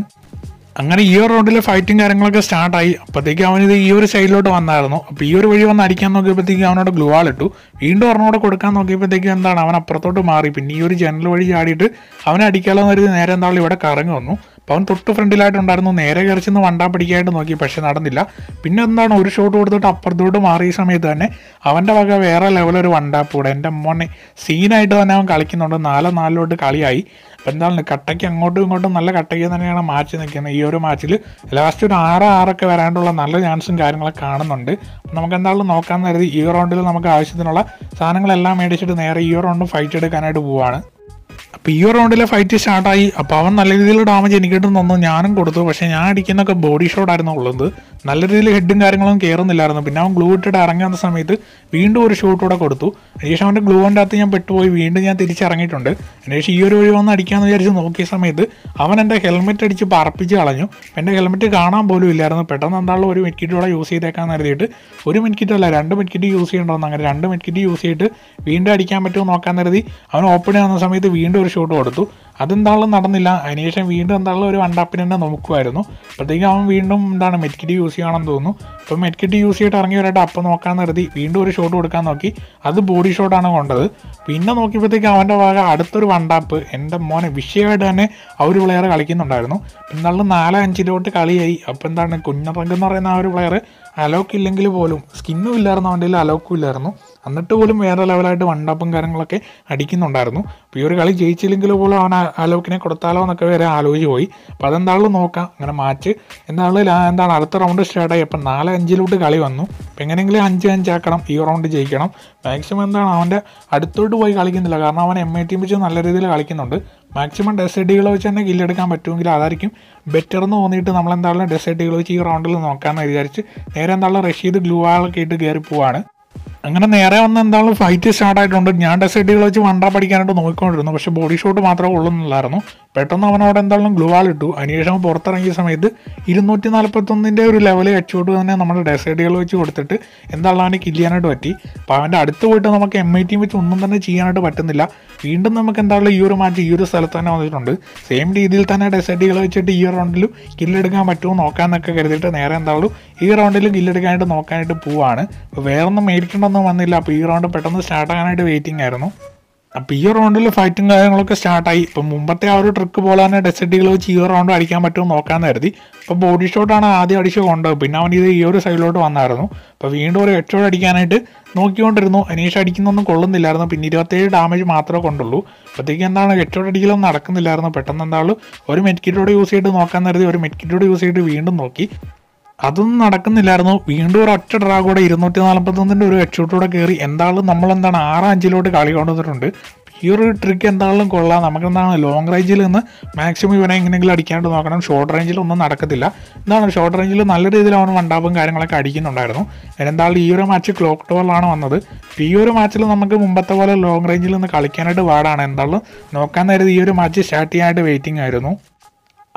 Speaker 1: അങ്ങനെ ഈ ഒരു റൗണ്ടിലെ ഫൈറ്റും കാര്യങ്ങളൊക്കെ സ്റ്റാർട്ടായി അപ്പോഴത്തേക്ക് അവനിത് ഈ ഒരു സൈഡിലോട്ട് വന്നായിരുന്നു അപ്പോൾ ഈ ഒരു വഴി വന്ന് അടിക്കാൻ നോക്കിയപ്പോഴത്തേക്ക് അവനോട് ഗ്ലുവാൾ ഇട്ടു വീണ്ടും ഒരെണ്ണോട് കൊടുക്കാൻ നോക്കിയപ്പോഴത്തേക്ക് എന്താണ് അവൻ അപ്പുറത്തോട്ട് മാറി പിന്നെ ഈ ഒരു ജനൽ വഴി ചാടിയിട്ട് അവനെ അടിക്കാലോ എന്നൊരു നേരെ എന്താളും ഇവിടെ കറങ്ങി വന്നു അപ്പോൾ അവൻ തൊട്ട് ഫ്രണ്ടിലായിട്ടുണ്ടായിരുന്നു നേരെ കയറിച്ചെന്ന് വണ്ടാൻ പിടിക്കായിട്ട് നോക്കി പക്ഷേ നടന്നില്ല പിന്നെ എന്താണ് ഒരു ഷോട്ട് കൊടുത്തിട്ട് അപ്പുറത്തോട്ട് മാറിയ സമയത്ത് തന്നെ അവൻ്റെ വക വേറെ ലെവലൊരു വണ്ടാപ്പൂടെ എൻ്റെ മോനെ സീനായിട്ട് തന്നെ അവൻ കളിക്കുന്നുണ്ട് നാലോ നാലിലോട്ട് കളിയായി അപ്പോൾ എന്താണ് കട്ടയ്ക്ക് അങ്ങോട്ടും ഇങ്ങോട്ടും നല്ല കട്ടയ്ക്ക് തന്നെയാണ് മാച്ച് നിൽക്കുന്നത് ഈ ഒരു മാച്ചിൽ ലാസ്റ്റ് ഒരു ആറ് ആറൊക്കെ വരാനുള്ള നല്ല ചാൻസും കാര്യങ്ങളൊക്കെ കാണുന്നുണ്ട് നമുക്ക് എന്തായാലും നോക്കാൻ കരുതി ഈ റൗണ്ടിൽ നമുക്ക് ആവശ്യത്തിനുള്ള സാധനങ്ങളെല്ലാം മേടിച്ചിട്ട് നേരെ ഈ റൗണ്ട് ഫൈറ്റ് എടുക്കാനായിട്ട് പോവുകയാണ് അപ്പോൾ ഈ ഒരു റൗണ്ടിലെ ഫൈറ്റ് സ്റ്റാർട്ടായി അപ്പോൾ അവൻ നല്ല രീതിയിൽ ഡാമേജ് എനിക്കിട്ടും തന്നു ഞാനും കൊടുത്തു പക്ഷേ ഞാൻ അടിക്കുന്നൊക്കെ ബോഡി ഷോട്ട് ആയിരുന്നു ഉള്ളത് നല്ല രീതിയിൽ ഹെഡും കാര്യങ്ങളൊന്നും കയറുന്നില്ലായിരുന്നു പിന്നെ അവൻ ഗ്ലൂ ഇട്ടിട്ട് വന്ന സമയത്ത് വീണ്ടും ഒരു കൂടെ കൊടുത്തു അതിനുശേഷം അവൻ്റെ ഗ്ലൂവിൻ്റെ അകത്ത് ഞാൻ പെട്ടുപോയി വീണ്ടും ഞാൻ തിരിച്ചിറങ്ങിയിട്ടുണ്ട് അതിനുശേഷം ഈ ഒരു വഴി വന്ന് അടിക്കാമെന്ന് വിചാരിച്ച് നോക്കിയ സമയത്ത് അവൻ എൻ്റെ ഹെൽമെറ്റ് അടിച്ച് പറപ്പിച്ച് കളഞ്ഞു എൻ്റെ ഹെൽമെറ്റ് കാണാൻ പോലും ഇല്ലായിരുന്നു പെട്ടെന്ന് എന്താണല്ലോ ഒരു മെഡ്കിറ്റ് കൂടെ യൂസ് ചെയ്തേക്കാന്ന് കരുതിയിട്ട് ഒരു മെഡ്കിറ്റ് അല്ല രണ്ട് മെഡ്കിറ്റ് യൂസ് ചെയ്യണമെന്ന് അങ്ങനെ രണ്ട് മെഡ്കിറ്റ് യൂസ് ചെയ്തിട്ട് വീണ്ടും അടിക്കാൻ പറ്റുമോ നോക്കാൻ കരുതി അവൻ ഓപ്പൺ ചെയ്യുന്ന സമയത്ത് വീണ്ടും ഒരു ഷൂട്ട് കൊടുത്തു അതെന്താണെങ്കിലും നടന്നില്ല അതിനുശേഷം വീണ്ടും എന്താണല്ലോ ഒരു വണ്ടാപ്പിന് തന്നെ നോക്കുമായിരുന്നു അപ്പോഴത്തേക്കും അവൻ വീണ്ടും എന്താണ് മെറ്റ്കിറ്റ് യൂസ് ചെയ്യണമെന്ന് തോന്നുന്നു അപ്പോൾ മെറ്റ്കിറ്റ് യൂസ് ചെയ്തിട്ട് ഇറങ്ങി വരട്ടെ അപ്പം നോക്കാൻ നിർത്തി വീണ്ടും ഒരു ഷോട്ട് കൊടുക്കാൻ നോക്കി അത് ബോഡി ഷോട്ടാണ് കൊണ്ടത് പിന്നെ നോക്കിയപ്പോഴത്തേക്ക് അവൻ്റെ ഭാഗം അടുത്തൊരു വണ്ടാപ്പ് എൻ്റെ മോനെ വിഷയമായിട്ട് തന്നെ അവർ പ്ലെയർ കളിക്കുന്നുണ്ടായിരുന്നു എന്നാലും നാലോ അഞ്ചിലോട്ട് കളിയായി അപ്പോൾ എന്താണ് കുഞ്ഞറങ്ക് എന്ന് പറയുന്ന ആ ഒരു പ്ലെയർ അലോക്കില്ലെങ്കിൽ പോലും സ്കിന്നും ഇല്ലായിരുന്നു അവൻ്റെ അലോക്കും ഇല്ലായിരുന്നു എന്നിട്ട് പോലും വേറെ ലെവലായിട്ട് വണ്ടപ്പും കാര്യങ്ങളൊക്കെ അടിക്കുന്നുണ്ടായിരുന്നു അപ്പോൾ ഈ ഒരു കളി ജയിച്ചില്ലെങ്കിൽ പോലും അവൻ ആലോക്കിനെ കൊടുത്താലോ എന്നൊക്കെ വരെ ആലോചിച്ച് പോയി അപ്പോൾ അതെന്താണല്ലോ നോക്കാം അങ്ങനെ മാച്ച് എന്താണെങ്കിലും എന്താണ് അടുത്ത റൗണ്ട് സ്റ്റാർട്ടായി അപ്പം നാല് അഞ്ചിലോട്ട് കളി വന്നു അപ്പം എങ്ങനെയെങ്കിലും അഞ്ച് അഞ്ചാക്കണം ഈ റൗണ്ട് ജയിക്കണം മാക്സിമം എന്താണ് അവൻ്റെ അടുത്തോട്ട് പോയി കളിക്കുന്നില്ല കാരണം അവൻ എം ഐ ടി വെച്ച് നല്ല രീതിയിൽ കളിക്കുന്നുണ്ട് മാക്സിമം ഡെസേർട്ടുകളെ വെച്ച് തന്നെ കില്ലെടുക്കാൻ പറ്റുമെങ്കിൽ അതായിരിക്കും ബെറ്റർ എന്ന് തോന്നിയിട്ട് നമ്മൾ എന്തായാലും ഡെസേർട്ടുകൾ വെച്ച് ഈ റൗണ്ടിൽ നോക്കാമെന്ന് വിചാരിച്ച് നേരെ എന്താണല്ലോ റഷീദ് ഗ്ലൂ ആളൊക്കെ ഇട്ട് കയറി പോവാണ് അങ്ങനെ നേരെ വന്ന് എന്തായാലും ഫൈറ്റ് സ്റ്റാർട്ട് ആയിട്ടുണ്ട് ഞാൻ ഡെസേർട്ട് ചെയ്ത് വെച്ച് വണ്ട പഠിക്കാനായിട്ട് നോക്കിക്കൊണ്ടിരുന്നു പക്ഷേ ബോഡി ഷോട്ട് മാത്രമേ എന്നുള്ളായിരുന്നു പെട്ടെന്ന് അവനോട് എന്തായാലും ഗ്ലുവാൾ ഇട്ടു അതിനുശേഷം പുറത്തിറങ്ങിയ സമയത്ത് ഇരുന്നൂറ്റി നാൽപ്പത്തൊന്നിൻ്റെ ഒരു ലെവൽ എച്ച് തന്നെ നമ്മൾ ഡെസേർട്ടുകൾ വെച്ച് കൊടുത്തിട്ട് എന്തായാലും അവനെ കില്ല് ചെയ്യാനായിട്ട് പറ്റി അപ്പോൾ അവൻ്റെ അടുത്ത് പോയിട്ട് നമുക്ക് എം ഐ ടി വെച്ച് ഒന്നും തന്നെ ചെയ്യാനായിട്ട് പറ്റുന്നില്ല വീണ്ടും നമുക്ക് എന്തായാലും ഈ ഒരു മാച്ച് ഈ ഒരു സ്ഥലത്ത് തന്നെ വന്നിട്ടുണ്ട് സെയിം രീതിയിൽ തന്നെ ഡെസേർട്ടുകൾ വെച്ചിട്ട് ഈ റൗണ്ടിലും കില്ലെടുക്കാൻ പറ്റുമോ നോക്കാമെന്നൊക്കെ കരുതിയിട്ട് നേരെ എന്തായാലും ഈ റൗണ്ടിലും കില്ലെടുക്കാനായിട്ട് നോക്കാനായിട്ട് പോവാണ് അപ്പോൾ വേറൊന്നും മേടിക്കേണ്ട ഒന്നും വന്നില്ല അപ്പോൾ ഈ റൗണ്ട് പെട്ടെന്ന് സ്റ്റാർട്ട് ആകാനായിട്ട് വെയിറ്റിംഗ് ആയിരുന്നു അപ്പോൾ ഈ റൗണ്ടിൽ ഫൈറ്റും കാര്യങ്ങളൊക്കെ സ്റ്റാർട്ടായി ഇപ്പം മുമ്പത്തെ ആ ഒരു ട്രിക്ക് പോലെ തന്നെ ഡെസേർട്ട് വെച്ച് ഈ റൗണ്ട് അടിക്കാൻ പറ്റുമോ നോക്കാൻ കരുതി അപ്പോൾ ബോഡി ഷോട്ടാണ് ആദ്യം അടിച്ച് കൊണ്ടത് പിന്നെ അവൻ ഇത് ഈ ഒരു സൈഡിലോട്ട് വന്നായിരുന്നു അപ്പോൾ വീണ്ടും ഒരു ഹെഡ് ഷോട്ട് അടിക്കാനായിട്ട് നോക്കിക്കൊണ്ടിരുന്നു അനീഷ് അടിക്കുന്നൊന്നും കൊള്ളുന്നില്ലായിരുന്നു പിന്നെ ഇരുപത്തേഴ് ഡാമേജ് മാത്രമേ കൊണ്ടുള്ളൂ അപ്പോഴത്തേക്ക് എന്താണ് ഹെഡ് ഷോട്ട് അടിക്കലൊന്നും നടക്കുന്നില്ലായിരുന്നു പെട്ടെന്ന് എന്താണ് ഒരു മെറ്റ് കിറ്റോടെ യൂസ് ചെയ്തിട്ട് നോക്കാൻ കരുതി ഒരു മെറ്റ് കിറ്റോടെ യൂസ് ചെയ്തിട്ട് വീണ്ടും നോക്കി അതൊന്നും നടക്കുന്നില്ലായിരുന്നു വീണ്ടും ഒരു ഒറ്റ ഡ്രാ കൂടെ ഇരുന്നൂറ്റി നാൽപ്പത്തൊന്നിൻ്റെ ഒരു ഹെഡ്ഷൂട്ടോടെ കയറി എന്താണ് നമ്മളെന്താണ് ആറാം അഞ്ചിലോട്ട് കളി കൊണ്ടുവന്നിട്ടുണ്ട് ഈ ഒരു ട്രിക്ക് എന്താണെങ്കിലും കൊള്ളാം നമുക്കെന്താണ് ലോങ് റേഞ്ചിൽ നിന്ന് മാക്സിമം ഇവനെ എങ്ങനെയെങ്കിലും അടിക്കാണ്ട് നോക്കണം ഷോർട്ട് റേഞ്ചിൽ ഒന്നും നടക്കത്തില്ല എന്താണ് ഷോർട്ട് റേഞ്ചിൽ നല്ല രീതിയിൽ അവൻ വണ്ടാപ്പും കാര്യങ്ങളൊക്കെ അടിക്കുന്നുണ്ടായിരുന്നു എന്തായാലും ഈ ഒരു മാച്ച് ക്ലോക്ക് ടോളാണ് വന്നത് ഈ ഒരു മാച്ചിൽ നമുക്ക് മുമ്പത്തെ പോലെ ലോങ് റേഞ്ചിൽ നിന്ന് കളിക്കാനായിട്ട് പാടാണ് എന്തായാലും നോക്കാൻ നേരത്തെ ഈ ഒരു മാച്ച് സ്റ്റാർട്ട് ചെയ്യാനായിട്ട് വെയിറ്റിംഗ് ആയിരുന്നു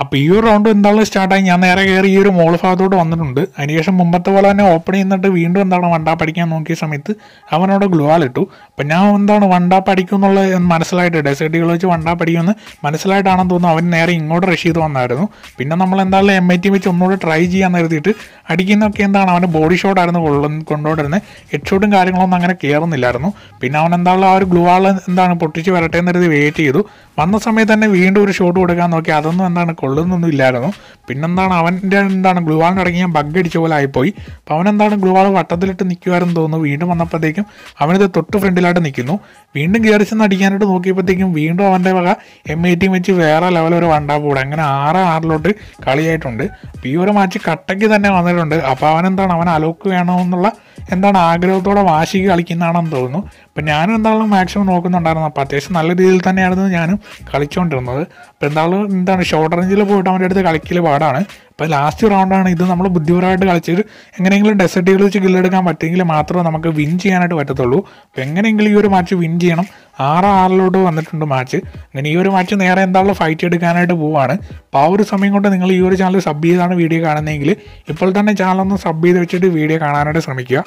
Speaker 1: അപ്പോൾ ഈ ഒരു റൗണ്ട് എന്തായാലും സ്റ്റാർട്ടായി ഞാൻ നേരെ കയറി ഈ ഒരു മോൾ ഭാഗത്തോട്ട് വന്നിട്ടുണ്ട് അതിനുശേഷം മുമ്പത്തെ പോലെ തന്നെ ഓപ്പൺ ചെയ്യുന്നിട്ട് വീണ്ടും എന്താണ് വണ്ടാ പഠിക്കാൻ നോക്കിയ സമയത്ത് അവനോട് ഗ്ലോവാൽ ഇട്ടു അപ്പം ഞാൻ എന്താണ് വണ്ടാപ്പ് അടിക്കുമെന്നുള്ള മനസ്സിലായിട്ട് ഡെസേർട്ടുകൾ വെച്ച് വണ്ടാപ്പ് അടിക്കുമെന്ന് മനസ്സിലായിട്ടാണെന്ന് തോന്നുന്നു അവൻ നേരെ ഇങ്ങോട്ട് റഷ് ചെയ്ത് വന്നായിരുന്നു പിന്നെ നമ്മൾ എന്തായാലും എം ഐ ടി വെച്ച് ഒന്നുകൂടെ ട്രൈ ചെയ്യാൻ കരുതിയിട്ട് അടിക്കുന്നൊക്കെ എന്താണ് അവൻ്റെ ബോഡി ഷോട്ടായിരുന്നു കൊണ്ടുകൊണ്ടിരുന്നത് ഹെഡ് ഷോട്ടും കാര്യങ്ങളൊന്നും അങ്ങനെ കയറുന്നില്ലായിരുന്നു പിന്നെ അവൻ എന്താണ് ആ ഒരു ഗ്ലൂ എന്താണ് പൊട്ടിച്ച് വരട്ടെ എന്ന് കരുതി വെയിറ്റ് ചെയ്തു വന്ന സമയത്ത് തന്നെ വീണ്ടും ഒരു ഷോട്ട് കൊടുക്കാൻ നോക്കി അതൊന്നും എന്താണ് കൊള്ളുന്നൊന്നും ഇല്ലായിരുന്നു പിന്നെന്താണ് അവൻ്റെ എന്താണ് ഗ്ലൂവാളിന് അടങ്ങി ഞാൻ ബഗ് അടിച്ച പോലെ ആയിപ്പോയി അപ്പോൾ അവനെന്താണ് ഗ്ലൂവാൾ വട്ടത്തിലിട്ട് നിൽക്കുമായിരുന്നു തോന്നുന്നു വീണ്ടും വന്നപ്പോഴത്തേക്കും അവനത് തൊട്ട് ഫ്രണ്ടിലാണ് ആയിട്ട് നിൽക്കുന്നു വീണ്ടും കയറി ചെന്ന് അടിക്കാനായിട്ട് നോക്കിയപ്പോഴത്തേക്കും വീണ്ടും അവൻ്റെ വക എം എയ്റ്റീം വെച്ച് വേറെ ലെവൽ ഒരു വണ്ടാപ്പൂടെ അങ്ങനെ ആറ് ആറിലോട്ട് കളിയായിട്ടുണ്ട് അപ്പോൾ ഈ ഒരു മാച്ച് കട്ടയ്ക്ക് തന്നെ വന്നിട്ടുണ്ട് അപ്പോൾ അവനെന്താണ് അവൻ അലോക്ക് വേണമെന്നുള്ള എന്താണ് ആഗ്രഹത്തോടെ വാശിക്ക് കളിക്കുന്നതാണെന്ന് തോന്നുന്നു അപ്പം ഞാനും എന്തായാലും മാക്സിമം നോക്കുന്നുണ്ടായിരുന്നു അപ്പോൾ അത്യാവശ്യം നല്ല രീതിയിൽ തന്നെയായിരുന്നു ഞാനും കളിച്ചുകൊണ്ടിരുന്നത് അപ്പോൾ എന്തായാലും എന്താണ് ഷോർട്ട് റേഞ്ചിൽ പോയിട്ട് അവൻ്റെ അടുത്ത് കളിക്കൽ പാടാണ് അപ്പോൾ ലാസ്റ്റ് റൗണ്ടാണ് ഇത് നമ്മൾ ബുദ്ധിപരമായിട്ട് കളിച്ചിട്ട് എങ്ങനെയെങ്കിലും ഡെസർട്ടുകൾ വെച്ച് കില്ലെടുക്കാൻ പറ്റുമെങ്കിൽ മാത്രമേ നമുക്ക് വിൻ ചെയ്യാനായിട്ട് പറ്റത്തുള്ളൂ അപ്പോൾ എങ്ങനെയെങ്കിലും ഈ ഒരു മാച്ച് വിൻ ചെയ്യണം ആറ് ആറിലോട്ട് വന്നിട്ടുണ്ട് മാച്ച് അങ്ങനെ ഈ ഒരു മാച്ച് നേരെ എന്താണല്ലോ ഫൈറ്റ് എടുക്കാനായിട്ട് പോവാണ് അപ്പോൾ ആ ഒരു സമയം കൊണ്ട് നിങ്ങൾ ഈ ഒരു ചാനൽ സബ് ചെയ്താണ് വീഡിയോ കാണുന്നതെങ്കിൽ ഇപ്പോൾ തന്നെ ചാനൽ ഒന്ന് സബ് ചെയ്ത് വെച്ചിട്ട് വീഡിയോ കാണാനായിട്ട് ശ്രമിക്കുക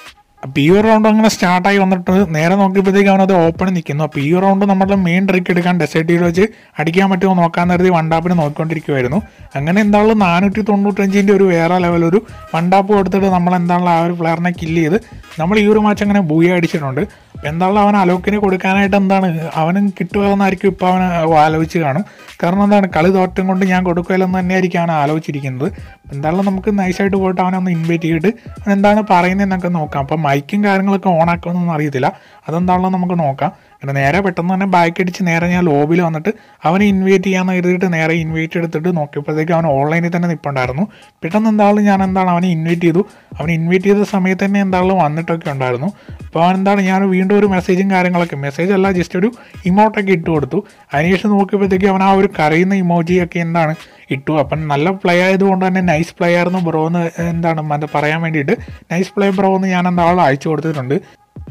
Speaker 1: പി യു റൗണ്ട് അങ്ങനെ സ്റ്റാർട്ടായി വന്നിട്ട് നേരെ നോക്കിയപ്പോഴത്തേക്ക് അവനത് ഓപ്പൺ നിൽക്കുന്നു പി യു റൗണ്ട് നമ്മുടെ മെയിൻ ട്രിക്ക് എടുക്കാൻ ഡെസേർട്ടിയിൽ വെച്ച് അടിക്കാൻ പറ്റുമോ നോക്കാൻ നേരത്തെ വണ്ടാപ്പിന് നോക്കിക്കൊണ്ടിരിക്കുമായിരുന്നു അങ്ങനെ എന്താണല്ലോ നാനൂറ്റി തൊണ്ണൂറ്റഞ്ചിൻ്റെ ഒരു വേറെ ലെവൽ ഒരു വണ്ടാപ്പ് കൊടുത്തിട്ട് നമ്മൾ എന്താണല്ലോ ആ ഒരു പ്ലെയറിനെ കില്ല് ചെയ്ത് നമ്മൾ ഈ ഒരു മാച്ച് അങ്ങനെ ബൂയ അടിച്ചിട്ടുണ്ട് അപ്പോൾ എന്താണല്ലോ അവൻ അലോക്കിന് കൊടുക്കാനായിട്ട് എന്താണ് അവനും കിട്ടുമെന്നായിരിക്കും ഇപ്പോൾ അവൻ ആലോചിച്ച് കാണും കാരണം എന്താണ് കളി തോറ്റം കൊണ്ട് ഞാൻ കൊടുക്കുകയില്ലെന്ന് തന്നെയായിരിക്കും അവൻ ആലോചിച്ചിരിക്കുന്നത് എന്താണല്ലോ നമുക്ക് നൈസായിട്ട് പോയിട്ട് അവനൊന്ന് ഇൻവൈറ്റ് ചെയ്തിട്ട് അവൻ എന്താണ് പറയുന്നതെന്നൊക്കെ നോക്കാം അപ്പം മൈക്കും കാര്യങ്ങളൊക്കെ ഓൺ ആക്കണമെന്നൊന്നും അറിയത്തില്ല അതെന്താണെന്ന് നമുക്ക് നോക്കാം എന്നിട്ട് നേരെ പെട്ടെന്ന് തന്നെ ബാക്ക് അടിച്ച് നേരെ ഞാൻ ലോബിൽ വന്നിട്ട് അവനെ ഇൻവൈറ്റ് ചെയ്യാന്ന് എഴുതിയിട്ട് നേരെ ഇൻവൈറ്റ് എടുത്തിട്ട് നോക്കിയപ്പോഴത്തേക്ക് അവൻ ഓൺലൈനിൽ തന്നെ നിപ്പുണ്ടായിരുന്നു പെട്ടെന്ന് എന്താണ് ഞാൻ എന്താണ് അവനെ ഇൻവൈറ്റ് ചെയ്തു അവൻ ഇൻവൈറ്റ് ചെയ്ത സമയത്ത് തന്നെ എന്താണല്ലോ വന്നിട്ടൊക്കെ ഉണ്ടായിരുന്നു അപ്പോൾ അവൻ എന്താണ് ഞാൻ വീണ്ടും ഒരു മെസ്സേജും കാര്യങ്ങളൊക്കെ മെസ്സേജ് അല്ല ജസ്റ്റ് ഒരു ഇമോട്ടൊക്കെ ഇട്ട് കൊടുത്തു അതിനുശേഷം നോക്കിയപ്പോഴത്തേക്ക് അവൻ ആ ഒരു കരയുന്ന ഇമോജിയൊക്കെ എന്താണ് ഇട്ടു അപ്പം നല്ല പ്ലേ ആയതുകൊണ്ട് തന്നെ നൈസ് പ്ലേ ആയിരുന്നു ബ്രോ എന്ന് എന്താണ് പറയാൻ വേണ്ടിയിട്ട് നൈസ് പ്ലേ ബ്രോ എന്ന് ഞാൻ എന്താളും അയച്ചു കൊടുത്തിട്ടുണ്ട്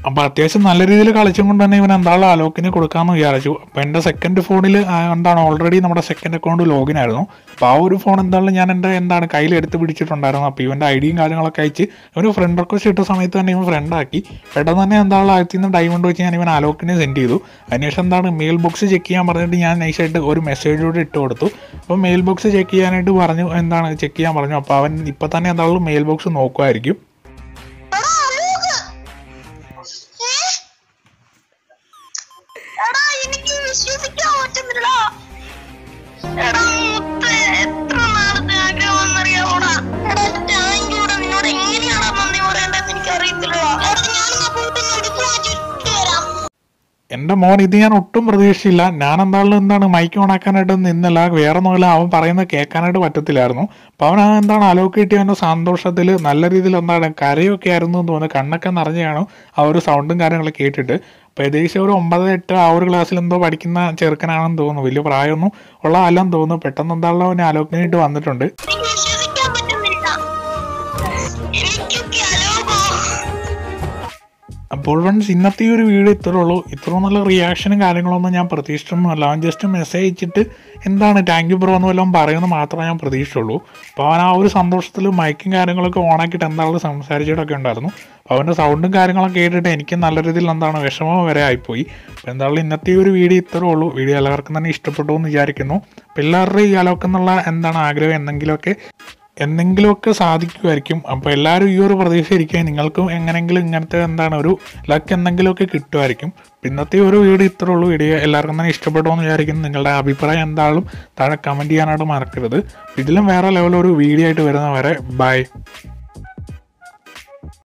Speaker 1: അപ്പോൾ അത്യാവശ്യം നല്ല രീതിയിൽ കളിച്ചും കൊണ്ട് തന്നെ ഇവൻ എന്താണോ ആലോക്കിന് കൊടുക്കാമെന്ന് വിചാരിച്ചു അപ്പോൾ എൻ്റെ സെക്കൻഡ് ഫോണിൽ എന്താണ് ഓൾറെഡി നമ്മുടെ സെക്കൻഡ് അക്കൗണ്ട് ലോഗിൻ ആയിരുന്നു അപ്പോൾ ആ ഒരു ഫോൺ എന്താണെങ്കിലും ഞാൻ എൻ്റെ എന്താണ് കയ്യിൽ എടുത്ത് പിടിച്ചിട്ടുണ്ടായിരുന്നു അപ്പോൾ ഇവൻ്റെ ഐ ഡിയും കാര്യങ്ങളൊക്കെ അയച്ച് ഇവന് ഫ്രണ്ട് റിക്വസ്റ്റ് ഇട്ട സമയത്ത് തന്നെ ഇവൻ ഫ്രണ്ടാക്കി പെട്ടെന്ന് തന്നെ എന്താണ് ആദ്യത്തിൽ നിന്ന് ഡയമണ്ട് വെച്ച് ഞാൻ ഇവൻ അലോക്കിനെ സെൻഡ് ചെയ്തു അതിനുശേഷം എന്താണ് മെയിൽ ബോക്സ് ചെക്ക് ചെയ്യാൻ പറഞ്ഞിട്ട് ഞാൻ നൈസായിട്ട് ഒരു മെസ്സേജ് ഇട്ട് കൊടുത്തു അപ്പോൾ മെയിൽ ബോക്സ് ചെക്ക് ചെയ്യാനായിട്ട് പറഞ്ഞു എന്താണ് ചെക്ക് ചെയ്യാൻ പറഞ്ഞു അപ്പോൾ അവൻ ഇപ്പോൾ തന്നെ എന്താണെങ്കിലും മെയിൽ ബോക്സ് നോക്കുമായിരിക്കും 休怎么了，再 എന്റെ മോൻ ഇത് ഞാൻ ഒട്ടും പ്രതീക്ഷിച്ചില്ല ഞാൻ എന്താണ് എന്താണ് മൈക്ക് ഓണാക്കാനായിട്ട് നിന്നല്ല വേറെ ഒന്നുമില്ല അവൻ പറയുന്നത് കേൾക്കാനായിട്ട് പറ്റത്തില്ലായിരുന്നു അപ്പോൾ അവൻ എന്താണ് അലോക്ക് കിട്ടിയവൻ്റെ സന്തോഷത്തിൽ നല്ല രീതിയിൽ എന്താണ് കരയൊക്കെ ആയിരുന്നു എന്ന് തോന്നുന്നു കണ്ണൊക്കെ നിറഞ്ഞാണ് ആ ഒരു സൗണ്ടും കാര്യങ്ങളൊക്കെ കേട്ടിട്ട് അപ്പൊ ഏകദേശം ഒരു ഒമ്പത് എട്ട് ആ ഒരു ക്ലാസ്സിൽ എന്തോ പഠിക്കുന്ന ചെറുക്കനാണെന്ന് തോന്നുന്നു വലിയ പ്രായമൊന്നും ഉള്ള അല്ലെന്ന് തോന്നുന്നു പെട്ടെന്ന് എന്താണല്ലോ അവനെ അലോക്കിനായിട്ട് വന്നിട്ടുണ്ട് അപ്പോൾ ഫ്രണ്ട്സ് ഇന്നത്തെ ഈ ഒരു വീഡിയോ ഇത്രേ ഉള്ളൂ ഇത്ര നല്ല റിയാക്ഷനും കാര്യങ്ങളൊന്നും ഞാൻ പ്രതീക്ഷിച്ചൊന്നുമല്ല അവൻ ജസ്റ്റ് മെസ്സേജ് അയച്ചിട്ട് എന്താണ് താങ്ക് യു ബ്രോ എന്ന് വല്ലതും പറയുമെന്ന് മാത്രമേ ഞാൻ പ്രതീക്ഷിച്ചുള്ളൂ അപ്പോൾ അവൻ ആ ഒരു സന്തോഷത്തിൽ മൈക്കും കാര്യങ്ങളൊക്കെ ഓണാക്കിയിട്ട് എന്താണെന്ന് സംസാരിച്ചിട്ടൊക്കെ ഉണ്ടായിരുന്നു അപ്പോൾ അവൻ്റെ സൗണ്ടും കാര്യങ്ങളൊക്കെ കേട്ടിട്ട് എനിക്ക് നല്ല രീതിയിൽ എന്താണ് വിഷമം വരെ ആയിപ്പോയി അപ്പോൾ എന്തായാലും ഇന്നത്തെ ഈ ഒരു വീഡിയോ ഇത്രേ ഉള്ളൂ വീഡിയോ എല്ലാവർക്കും തന്നെ ഇഷ്ടപ്പെട്ടു എന്ന് വിചാരിക്കുന്നു പിള്ളേരുടെ ഈ അലോക്കെന്നുള്ള എന്താണ് ആഗ്രഹം എന്തെങ്കിലുമൊക്കെ എന്തെങ്കിലുമൊക്കെ സാധിക്കുമായിരിക്കും അപ്പോൾ എല്ലാവരും ഈ ഒരു പ്രതീക്ഷയിരിക്കുക നിങ്ങൾക്കും എങ്ങനെയെങ്കിലും ഇങ്ങനത്തെ എന്താണ് ഒരു ലക്ക് എന്തെങ്കിലുമൊക്കെ കിട്ടുമായിരിക്കും ഇന്നത്തെ ഒരു വീഡിയോ ഇത്രേ ഉള്ളൂ വീഡിയോ എല്ലാവർക്കും തന്നെ എന്ന് വിചാരിക്കുന്നു നിങ്ങളുടെ അഭിപ്രായം എന്തായാലും താഴെ കമൻറ്റ് ചെയ്യാനായിട്ട് മറക്കരുത് ഇതിലും വേറെ ലെവലൊരു വീഡിയോ ആയിട്ട് വരുന്നവരെ ബൈ